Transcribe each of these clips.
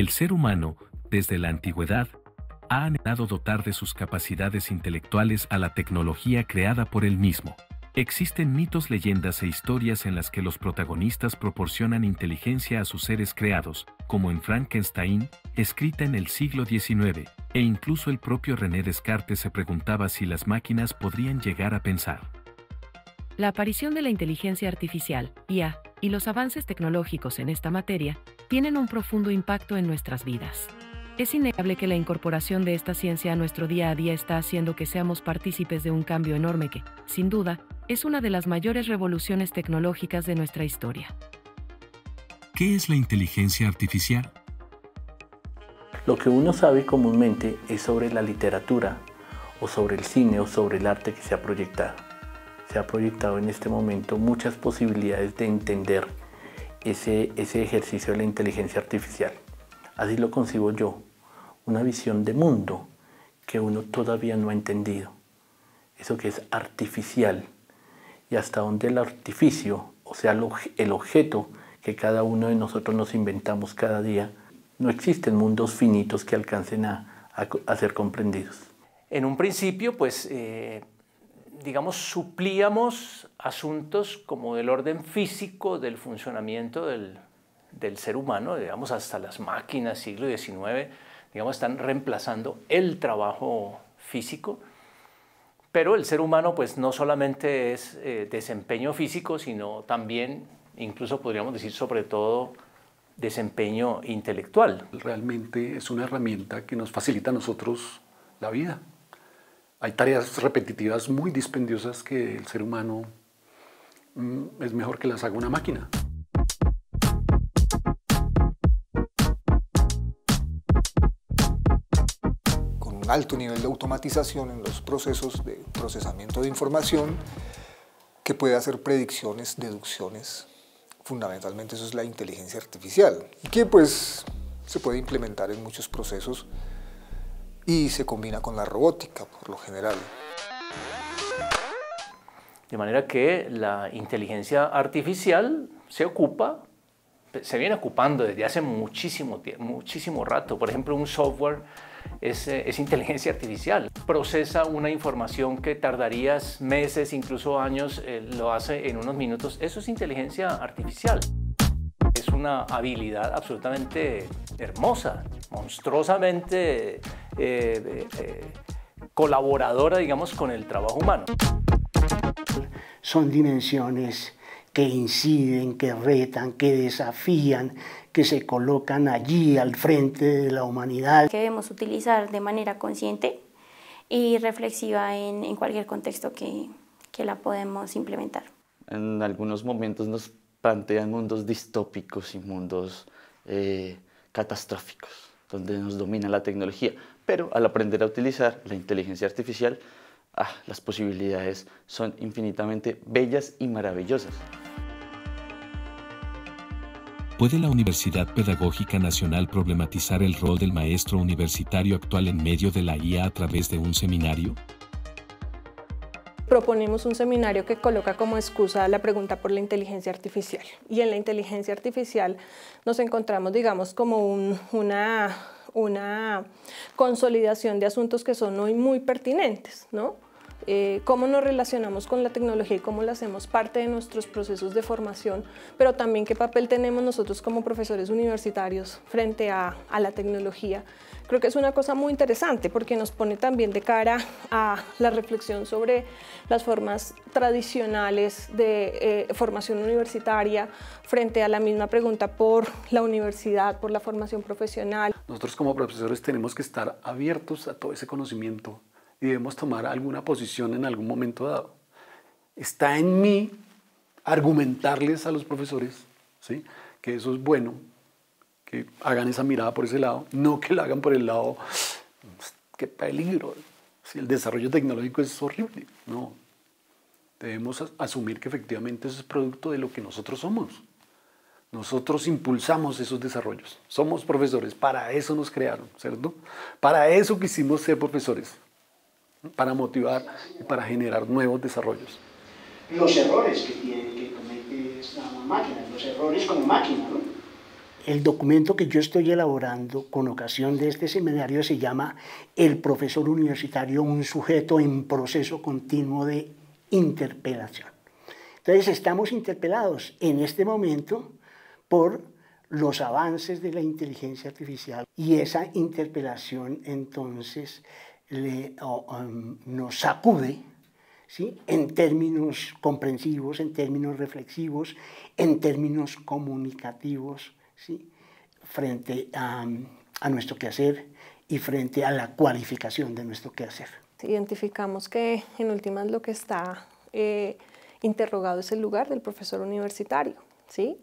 el ser humano, desde la antigüedad, ha anhelado dotar de sus capacidades intelectuales a la tecnología creada por él mismo. Existen mitos, leyendas e historias en las que los protagonistas proporcionan inteligencia a sus seres creados, como en Frankenstein, escrita en el siglo XIX, e incluso el propio René Descartes se preguntaba si las máquinas podrían llegar a pensar. La aparición de la inteligencia artificial, IA, y los avances tecnológicos en esta materia tienen un profundo impacto en nuestras vidas. Es innegable que la incorporación de esta ciencia a nuestro día a día está haciendo que seamos partícipes de un cambio enorme que, sin duda, es una de las mayores revoluciones tecnológicas de nuestra historia. ¿Qué es la inteligencia artificial? Lo que uno sabe comúnmente es sobre la literatura, o sobre el cine, o sobre el arte que se ha proyectado se ha proyectado en este momento muchas posibilidades de entender ese, ese ejercicio de la inteligencia artificial. Así lo concibo yo, una visión de mundo que uno todavía no ha entendido, eso que es artificial y hasta donde el artificio, o sea, el objeto que cada uno de nosotros nos inventamos cada día, no existen mundos finitos que alcancen a, a, ser comprendidos. En un principio, pues eh, digamos, suplíamos asuntos como del orden físico, del funcionamiento del, del ser humano, digamos, hasta las máquinas, siglo XIX, digamos, están reemplazando el trabajo físico. Pero el ser humano, pues, no solamente es eh, desempeño físico, sino también, incluso podríamos decir, sobre todo, desempeño intelectual. Realmente es una herramienta que nos facilita a nosotros la vida. Hay tareas repetitivas muy dispendiosas que el ser humano mm, es mejor que las haga una máquina. Con un alto nivel de automatización en los procesos de procesamiento de información que puede hacer predicciones, deducciones. Fundamentalmente eso es la inteligencia artificial, que pues se puede implementar en muchos procesos y se combina con la robótica por lo general. De manera que la inteligencia artificial se ocupa, se viene ocupando desde hace muchísimo, tiempo muchísimo rato. Por ejemplo, un software eh, es, inteligencia artificial. Procesa una información que tardarías meses, incluso años, eh, lo hace en unos minutos. Eso es inteligencia artificial. Es una habilidad absolutamente hermosa, monstruosamente eh, eh, eh, colaboradora, digamos, con el trabajo humano. Son dimensiones que inciden, que retan, que desafían, que se colocan allí al frente de la humanidad. Que debemos utilizar de manera consciente y reflexiva en, en cualquier contexto que, que la podemos implementar. En algunos momentos nos plantean mundos distópicos y mundos eh, catastróficos, donde nos domina la tecnología. Pero al aprender a utilizar la inteligencia artificial, ah, las posibilidades son infinitamente bellas y maravillosas. ¿Puede la Universidad Pedagógica Nacional problematizar el rol del maestro universitario actual en medio de la IA a través de un seminario? proponemos un seminario que coloca como excusa la pregunta por la inteligencia artificial. Y en la inteligencia artificial nos encontramos, digamos, como una, consolidación de asuntos que son hoy muy pertinentes, ¿no? Eh, cómo nos relacionamos con la tecnología y cómo la hacemos parte de nuestros procesos de formación, pero también qué papel tenemos nosotros como profesores universitarios frente a, a la tecnología creo que es una cosa muy interesante porque nos pone también de cara a la reflexión sobre las formas tradicionales de eh, formación universitaria frente a la misma pregunta por la universidad, por la formación profesional. Nosotros como profesores tenemos que estar abiertos a todo ese conocimiento y debemos tomar alguna posición en algún momento dado. Está en mí argumentarles a los profesores ¿sí? que eso es bueno, que hagan esa mirada por ese lado, no que la hagan por el lado, pues, qué peligro, si el desarrollo tecnológico es horrible, no. Debemos asumir que efectivamente eso es producto de lo que nosotros somos. Nosotros impulsamos esos desarrollos. Somos profesores, para eso nos crearon, ¿cierto? Para eso quisimos ser profesores, para motivar y para generar nuevos desarrollos. Los errores que, tiene, que cometer esta máquina, los errores como máquina, el documento que yo estoy elaborando con ocasión de este seminario se llama El profesor universitario, un sujeto en proceso continuo de interpelación. Entonces estamos interpelados en este momento por los avances de la inteligencia artificial y esa interpelación entonces um, nos sacude en términos comprensivos, en términos reflexivos, en términos comunicativos, ¿sí? frente a, nuestro quehacer y frente a la cualificación de nuestro quehacer. Identificamos que en últimas lo que está eh, interrogado es el lugar del profesor universitario, ¿sí?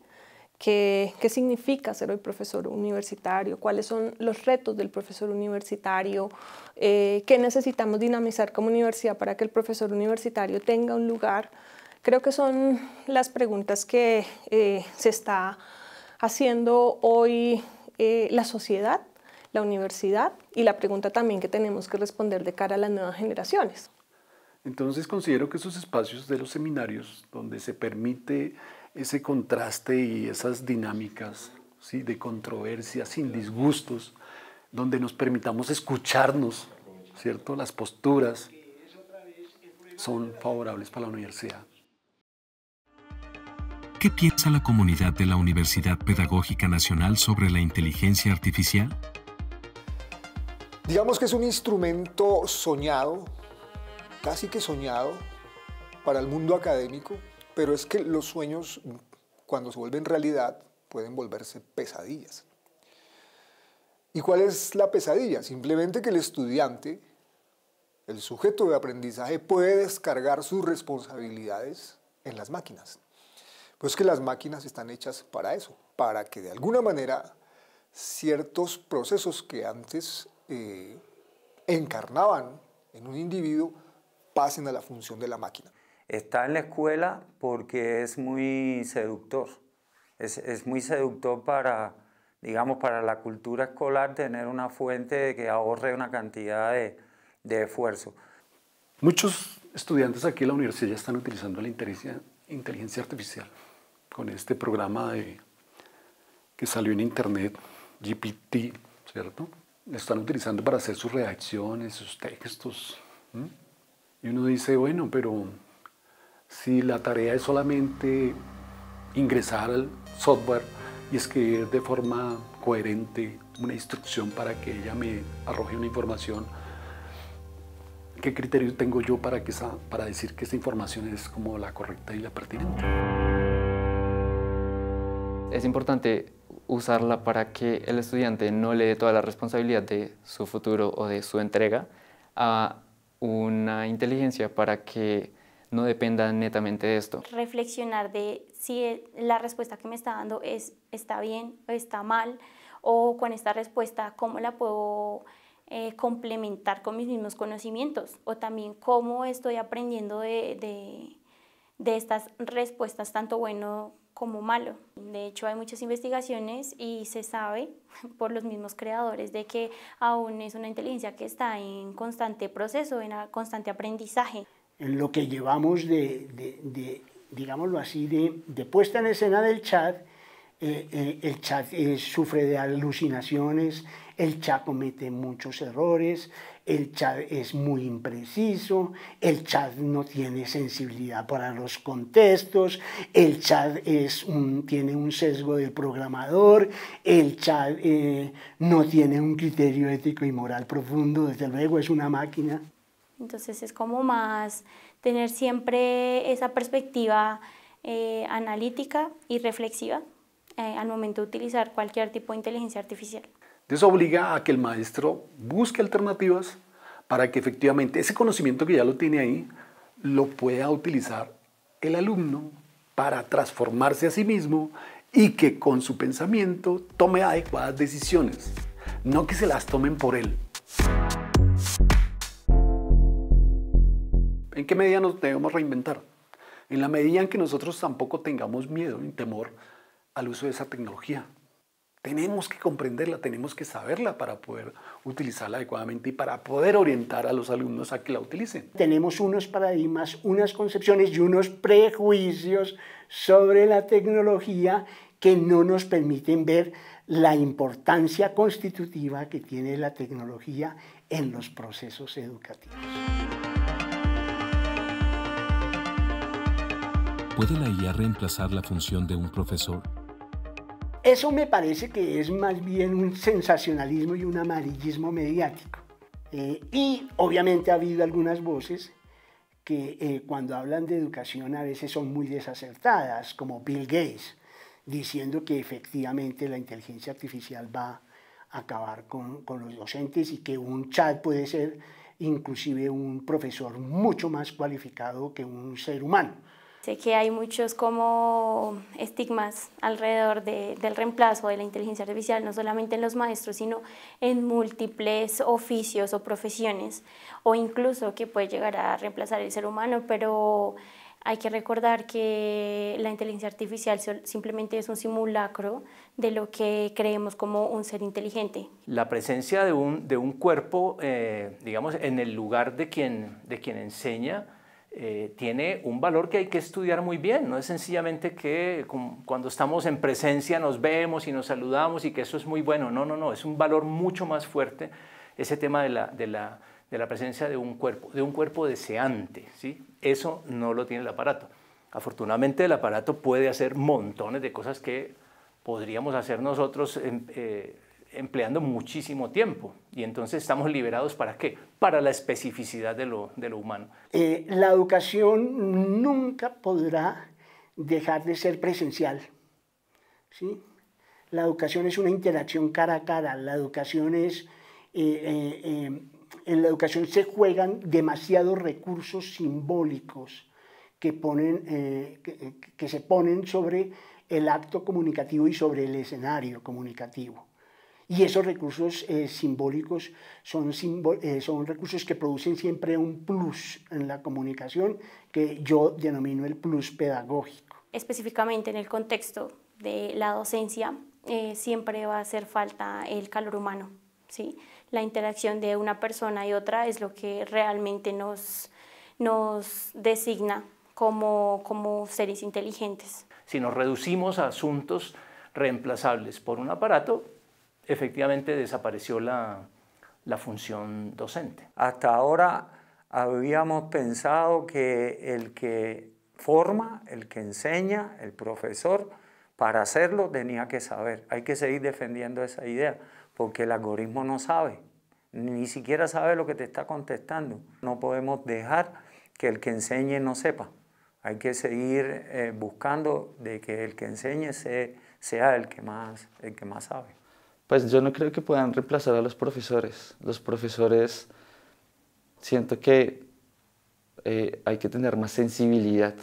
¿Qué, significa ser hoy profesor universitario? ¿Cuáles son los retos del profesor universitario? Eh, ¿Qué necesitamos dinamizar como universidad para que el profesor universitario tenga un lugar? Creo que son las preguntas que eh, se está haciendo hoy eh, la sociedad, la universidad y la pregunta también que tenemos que responder de cara a las nuevas generaciones. Entonces considero que esos espacios de los seminarios donde se permite ese contraste y esas dinámicas ¿sí? de controversia sin disgustos, donde nos permitamos escucharnos, ¿cierto? Las posturas son favorables para la universidad. ¿Qué piensa la comunidad de la Universidad Pedagógica Nacional sobre la inteligencia artificial? Digamos que es un instrumento soñado, casi que soñado, para el mundo académico, pero es que los sueños, cuando se vuelven realidad, pueden volverse pesadillas. ¿Y cuál es la pesadilla? Simplemente que el estudiante, el sujeto de aprendizaje, puede descargar sus responsabilidades en las máquinas. Pues que las máquinas están hechas para eso, para que de alguna manera ciertos procesos que antes eh, encarnaban en un individuo pasen a la función de la máquina. Está en la escuela porque es muy seductor. Es, muy seductor para, digamos, para la cultura escolar tener una fuente que ahorre una cantidad de, de esfuerzo. Muchos estudiantes aquí en la universidad ya están utilizando la inteligencia inteligencia artificial, con este programa de, que salió en internet, GPT, ¿cierto? Lo están utilizando para hacer sus reacciones, sus textos. Y uno dice, bueno, pero si la tarea es solamente ingresar al software y escribir de forma coherente una instrucción para que ella me arroje una información, ¿Qué criterio tengo yo para, que para decir que esta información es como la correcta y la pertinente? Es importante usarla para que el estudiante no le dé toda la responsabilidad de su futuro o de su entrega a una inteligencia para que no dependa netamente de esto. Reflexionar de si e, la respuesta que me está dando es, está bien o está mal, o con esta respuesta cómo la puedo eh, complementar con mis mismos conocimientos o también cómo estoy aprendiendo de, estas respuestas, tanto bueno como malo. De hecho, hay muchas investigaciones y se sabe por los mismos creadores de que aún es una inteligencia que está en constante proceso, en constante aprendizaje. En lo que llevamos de, digámoslo así, de, de, puesta en escena del chat, eh, eh, el chat sufre de alucinaciones, el chat comete muchos errores, el chat es muy impreciso, el chat no tiene sensibilidad para los contextos, el chat es tiene un sesgo del programador, el chat eh, no tiene un criterio ético y moral profundo, desde luego es una máquina. Entonces es como más tener siempre esa perspectiva eh, analítica y reflexiva eh, al momento de utilizar cualquier tipo de inteligencia artificial. Entonces obliga a que el maestro busque alternativas para que efectivamente ese conocimiento que ya lo tiene ahí lo pueda utilizar el alumno para transformarse a sí mismo y que con su pensamiento tome adecuadas decisiones, no que se las tomen por él. ¿En qué medida nos debemos reinventar? En la medida en que nosotros tampoco tengamos miedo ni temor al uso de esa tecnología. Tenemos que comprenderla, tenemos que saberla para poder utilizarla adecuadamente y para poder orientar a los alumnos a que la utilicen. Tenemos unos paradigmas, unas concepciones y unos prejuicios sobre la tecnología que no nos permiten ver la importancia constitutiva que tiene la tecnología en los procesos educativos. ¿Puede la IA reemplazar la función de un profesor? Eso me parece que es más bien un sensacionalismo y un amarillismo mediático. Eh, y obviamente ha habido algunas voces que eh, cuando hablan de educación a veces son muy desacertadas, como Bill Gates, diciendo que efectivamente la inteligencia artificial va a acabar con, con los docentes y que un chat puede ser inclusive un profesor mucho más cualificado que un ser humano. Sé que hay muchos como estigmas alrededor de, del reemplazo de la inteligencia artificial, no solamente en los maestros, sino en múltiples oficios o profesiones, o incluso que puede llegar a reemplazar el ser humano, pero hay que recordar que la inteligencia artificial simplemente es un simulacro de lo que creemos como un ser inteligente. La presencia de un, de un cuerpo, eh, digamos, en el lugar de quien, de quien enseña, eh, tiene un valor que hay que estudiar muy bien. No es sencillamente que cuando estamos en presencia nos vemos y nos saludamos y que eso es muy bueno. No, no, no. Es un valor mucho más fuerte ese tema de la, de la, de la presencia de un cuerpo, de un cuerpo deseante. ¿sí? Eso no lo tiene el aparato. Afortunadamente el aparato puede hacer montones de cosas que podríamos hacer nosotros. Em, eh, empleando muchísimo tiempo y entonces estamos liberados para qué? Para la especificidad de lo, de lo humano. Eh, la educación nunca podrá dejar de ser presencial. ¿sí? La educación es una interacción cara a cara, la educación es... Eh, eh, en la educación se juegan demasiados recursos simbólicos que, ponen, que se ponen sobre el acto comunicativo y sobre el escenario comunicativo. Y esos recursos eh, simbólicos son, eh, son recursos que producen siempre un plus en la comunicación que yo denomino el plus pedagógico. Específicamente en el contexto de la docencia, eh, siempre va a hacer falta el calor humano. ¿sí? La interacción de una persona y otra es lo que realmente nos, nos designa como, como seres inteligentes. Si nos reducimos a asuntos reemplazables por un aparato, efectivamente desapareció la, función docente. Hasta ahora habíamos pensado que el que forma, el que enseña, el profesor, para hacerlo tenía que saber. Hay que seguir defendiendo esa idea, porque el algoritmo no sabe, ni siquiera sabe lo que te está contestando. No podemos dejar que el que enseñe no sepa. Hay que seguir eh, buscando de que el que enseñe sea, sea el, que más, el que más sabe pues yo no creo que puedan reemplazar a los profesores. Los profesores siento que eh, hay que tener más sensibilidad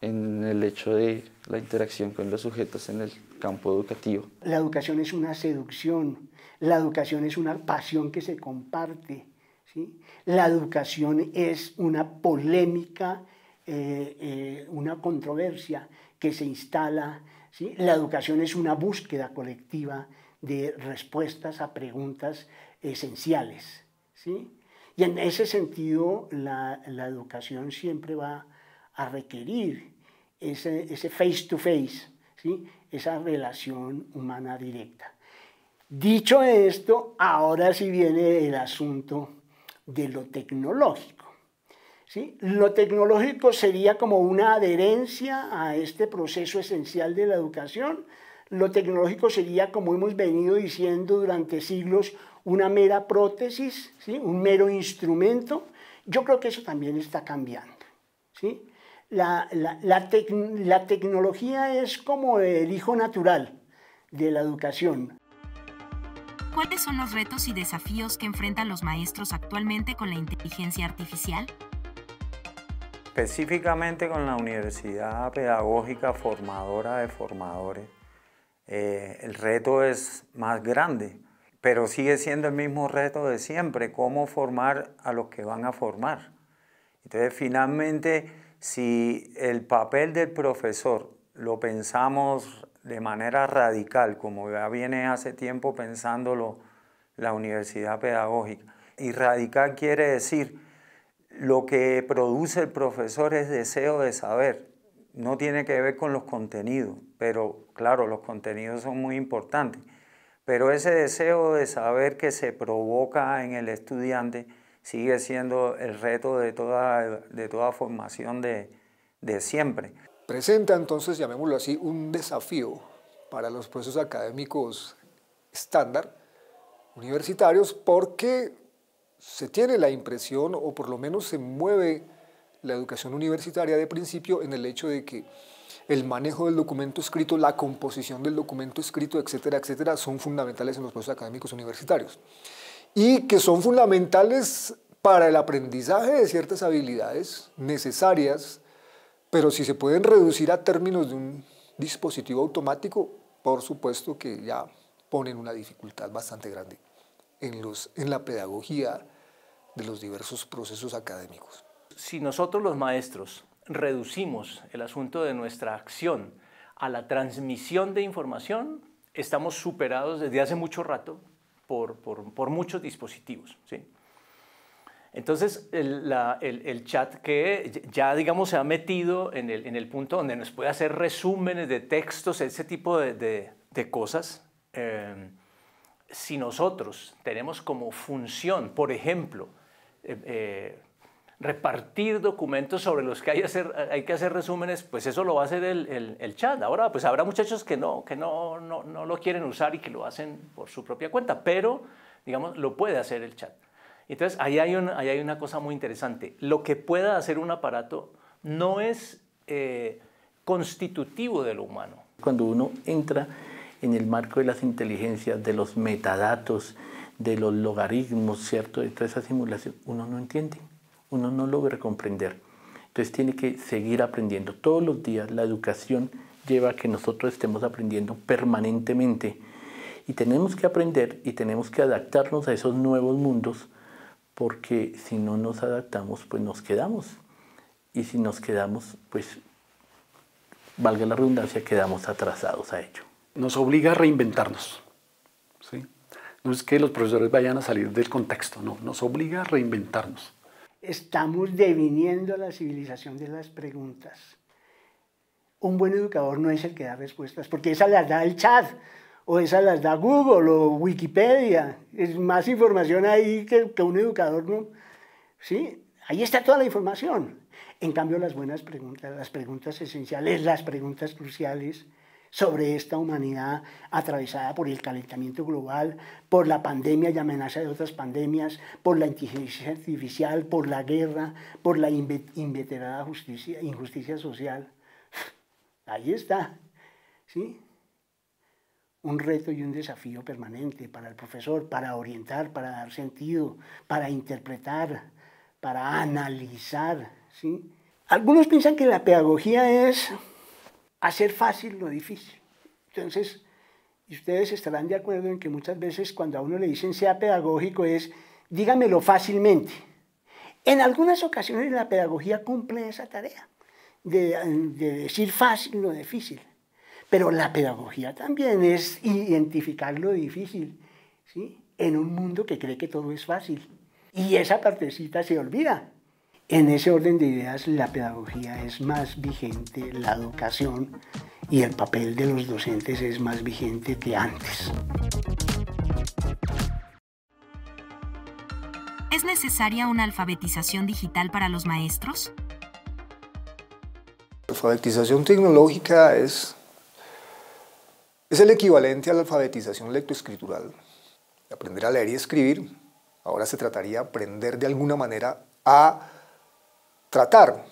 en el hecho de la interacción con los sujetos en el campo educativo. La educación es una seducción, la educación es una pasión que se comparte, ¿sí? la educación es una polémica, eh, eh, una controversia que se instala, la educación es una búsqueda colectiva, de respuestas a preguntas esenciales. ¿sí? Y en ese sentido, la, educación siempre va a requerir ese, ese face to face, ¿sí? esa relación humana directa. Dicho esto, ahora sí viene el asunto de lo tecnológico. ¿sí? Lo tecnológico sería como una adherencia a este proceso esencial de la educación, lo tecnológico sería, como hemos venido diciendo durante siglos, una mera prótesis, un mero instrumento. Yo creo que eso también está cambiando. La, la tecnología es como el hijo natural de la educación. ¿Cuáles son los retos y desafíos que enfrentan los maestros actualmente con la inteligencia artificial? Específicamente con la Universidad Pedagógica Formadora de Formadores, eh, el reto es más grande, pero sigue siendo el mismo reto de siempre, cómo formar a los que van a formar. Entonces, finalmente, si el papel del profesor lo pensamos de manera radical, como ya viene hace tiempo pensándolo la universidad pedagógica, y radical quiere decir, lo que produce el profesor es deseo de saber, no tiene que ver con los contenidos, pero claro, los contenidos son muy importantes. Pero ese deseo de saber que se provoca en el estudiante sigue siendo el reto de toda, de toda formación de, de siempre. Presenta entonces, llamémoslo así, un desafío para los procesos académicos estándar universitarios porque se tiene la impresión, o por lo menos se mueve la educación universitaria de principio en el hecho de que el manejo del documento escrito, la composición del documento escrito, etcétera, etcétera, son fundamentales en los procesos académicos universitarios. Y que son fundamentales para el aprendizaje de ciertas habilidades necesarias, pero si se pueden reducir a términos de un dispositivo automático, por supuesto que ya ponen una dificultad bastante grande en, los, en la pedagogía de los diversos procesos académicos si nosotros los maestros reducimos el asunto de nuestra acción a la transmisión de información, estamos superados desde hace mucho rato por, muchos dispositivos. ¿sí? Entonces, el, chat que ya, digamos, se ha metido en el, punto donde nos puede hacer resúmenes de textos, ese tipo de, cosas, eh, si nosotros tenemos como función, por ejemplo, eh, eh, repartir documentos sobre los que hay, que hacer resúmenes, pues eso lo va a hacer el, chat. Ahora, pues habrá muchachos que, no, que no, no, lo quieren usar y que lo hacen por su propia cuenta, pero, digamos, lo puede hacer el chat. Entonces, ahí hay, una, cosa muy interesante. Lo que pueda hacer un aparato no es eh, constitutivo de lo humano. Cuando uno entra en el marco de las inteligencias, de los metadatos, de los logaritmos, ¿cierto? De toda esa simulación, uno no entiende uno no logra comprender. Entonces tiene que seguir aprendiendo todos los días. La educación lleva a que nosotros estemos aprendiendo permanentemente. Y tenemos que aprender y tenemos que adaptarnos a esos nuevos mundos porque si no nos adaptamos, pues nos quedamos. Y si nos quedamos, pues, valga la redundancia, quedamos atrasados a ello. Nos obliga a reinventarnos. ¿sí? No es que los profesores vayan a salir del contexto, no, nos obliga a reinventarnos estamos deviniendo la civilización de las preguntas. Un buen educador no es el que da respuestas, porque esas las da el chat, o esas las da Google o Wikipedia. Es más información ahí que, que un educador, ¿no? Sí, ahí está toda la información. En cambio, las buenas preguntas, las preguntas esenciales, las preguntas cruciales, sobre esta humanidad atravesada por el calentamiento global, por la pandemia y amenaza de otras pandemias, por la inteligencia artificial, por la guerra, por la inveterada justicia, injusticia social. Ahí está, ¿sí? Un reto y un desafío permanente para el profesor, para orientar, para dar sentido, para interpretar, para analizar, ¿sí? Algunos piensan que la pedagogía es hacer fácil lo difícil. Entonces, ustedes estarán de acuerdo en que muchas veces cuando a uno le dicen sea pedagógico es dígamelo fácilmente. En algunas ocasiones la pedagogía cumple esa tarea de, de decir fácil lo difícil, pero la pedagogía también es identificar lo difícil ¿sí? en un mundo que cree que todo es fácil. Y esa partecita se olvida. En ese orden de ideas, la pedagogía es más vigente, la educación y el papel de los docentes es más vigente que antes. ¿Es necesaria una alfabetización digital para los maestros? La alfabetización tecnológica es, es el equivalente a la alfabetización lectoescritural. Aprender a leer y escribir, ahora se trataría de aprender de alguna manera a tratar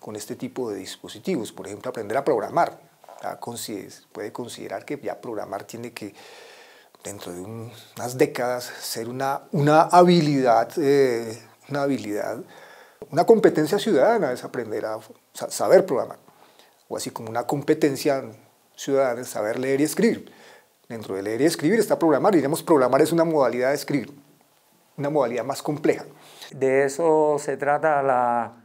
con este tipo de dispositivos. Por ejemplo, aprender a programar. Puede considerar que ya programar tiene que, dentro de unas décadas, ser una, una habilidad, eh, una habilidad, una competencia ciudadana es aprender a saber programar. O así como una competencia ciudadana es saber leer y escribir. Dentro de leer y escribir está programar. digamos, programar es una modalidad de escribir, una modalidad más compleja. De eso se trata la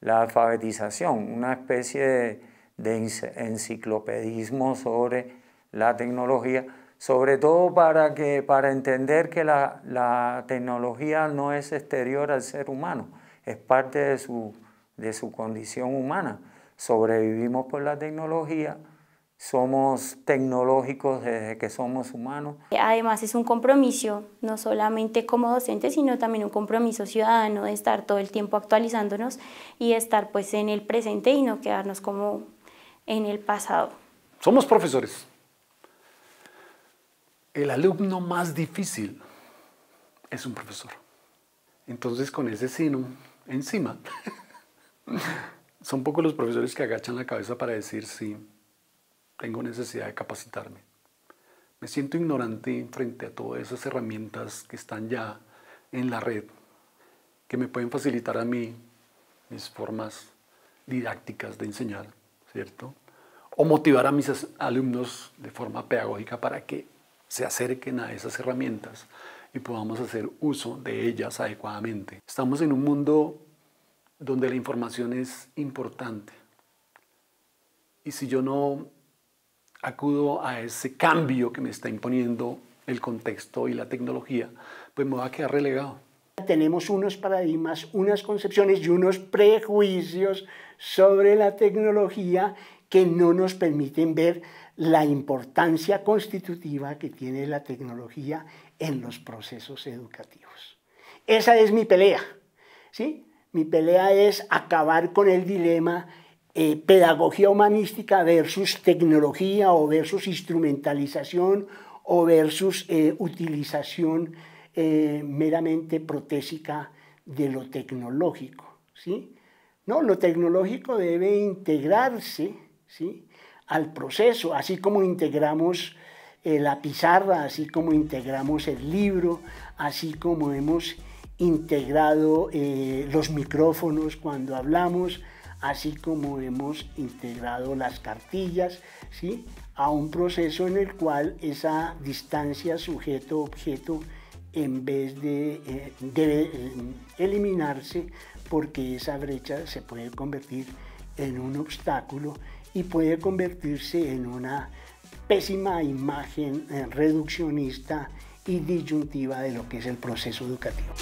la alfabetización, una especie de, enciclopedismo sobre la tecnología, sobre todo para, para entender que la, tecnología no es exterior al ser humano, es parte de su, de su condición humana. Sobrevivimos por la tecnología, somos tecnológicos desde que somos humanos. Además es un compromiso, no solamente como docente, sino también un compromiso ciudadano de estar todo el tiempo actualizándonos y estar pues en el presente y no quedarnos como en el pasado. Somos profesores. El alumno más difícil es un profesor. Entonces con ese sino encima, son pocos los profesores que agachan la cabeza para decir sí tengo necesidad de capacitarme. Me siento ignorante frente a todas esas herramientas que están ya en la red, que me pueden facilitar a mí mis formas didácticas de enseñar, ¿cierto? O motivar a mis alumnos de forma pedagógica para que se acerquen a esas herramientas y podamos hacer uso de ellas adecuadamente. Estamos en un mundo donde la información es importante. Y si yo no acudo a ese cambio que me está imponiendo el contexto y la tecnología, pues me va a quedar relegado. Tenemos unos paradigmas, unas concepciones y unos prejuicios sobre la tecnología que no nos permiten ver la importancia constitutiva que tiene la tecnología en los procesos educativos. Esa es mi pelea, ¿sí? Mi pelea es acabar con el dilema eh, pedagogía humanística versus tecnología o versus instrumentalización o versus eh, utilización eh, meramente protésica de lo tecnológico. ¿sí? No, lo tecnológico debe integrarse ¿sí? al proceso, así como integramos la pizarra, así como integramos el libro, así como hemos integrado los micrófonos cuando hablamos, así como hemos integrado las cartillas ¿sí? a un proceso en el cual esa distancia sujeto-objeto en vez de eh, debe eh, eliminarse porque esa brecha se puede convertir en un obstáculo y puede convertirse en una pésima imagen eh, reduccionista y disyuntiva de lo que es el proceso educativo.